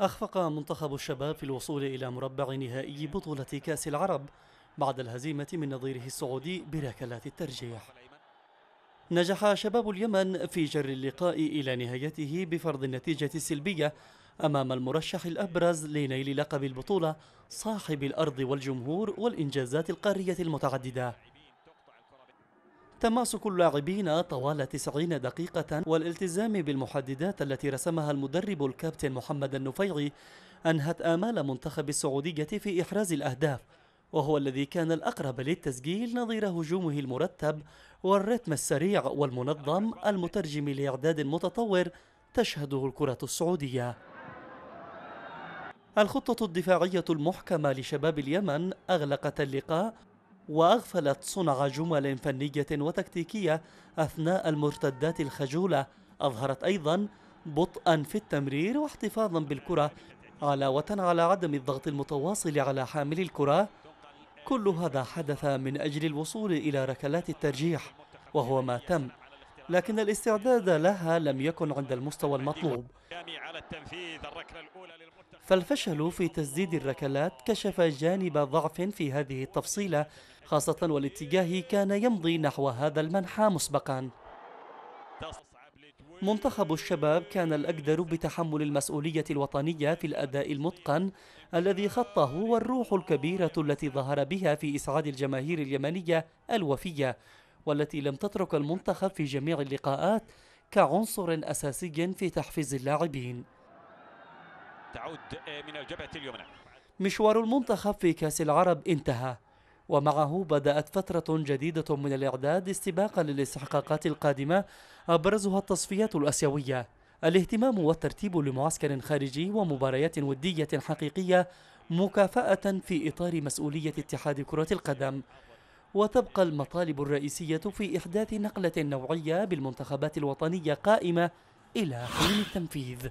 أخفق منتخب الشباب في الوصول إلى مربع نهائي بطولة كأس العرب بعد الهزيمة من نظيره السعودي بركلات الترجيح نجح شباب اليمن في جر اللقاء إلى نهايته بفرض النتيجة السلبية أمام المرشح الأبرز لنيل لقب البطولة صاحب الأرض والجمهور والإنجازات القارية المتعددة تماسك اللاعبين طوال 90 دقيقة والالتزام بالمحددات التي رسمها المدرب الكابتن محمد النفيعي أنهت آمال منتخب السعودية في إحراز الأهداف وهو الذي كان الأقرب للتسجيل نظير هجومه المرتب والرتم السريع والمنظم المترجم لإعداد متطور تشهده الكرة السعودية الخطة الدفاعية المحكمة لشباب اليمن أغلقت اللقاء وأغفلت صنع جمل فنية وتكتيكية أثناء المرتدات الخجولة أظهرت أيضا بطئا في التمرير واحتفاظا بالكرة علاوة على عدم الضغط المتواصل على حامل الكرة كل هذا حدث من أجل الوصول إلى ركلات الترجيح وهو ما تم لكن الاستعداد لها لم يكن عند المستوى المطلوب فالفشل في تسديد الركلات كشف جانب ضعف في هذه التفصيلة خاصة والاتجاه كان يمضي نحو هذا المنحى مسبقا منتخب الشباب كان الأقدر بتحمل المسؤولية الوطنية في الأداء المتقن الذي خطه والروح الكبيرة التي ظهر بها في إسعاد الجماهير اليمنية الوفية والتي لم تترك المنتخب في جميع اللقاءات كعنصر أساسي في تحفيز اللاعبين تعود من الجبهة اليمنى مشوار المنتخب في كأس العرب انتهى ومعه بدأت فترة جديدة من الإعداد استباقا للاستحقاقات القادمة أبرزها التصفيات الأسيوية الاهتمام والترتيب لمعسكر خارجي ومباريات ودية حقيقية مكافأة في إطار مسؤولية اتحاد كرة القدم وتبقى المطالب الرئيسية في إحداث نقلة نوعية بالمنتخبات الوطنية قائمة إلى حين التنفيذ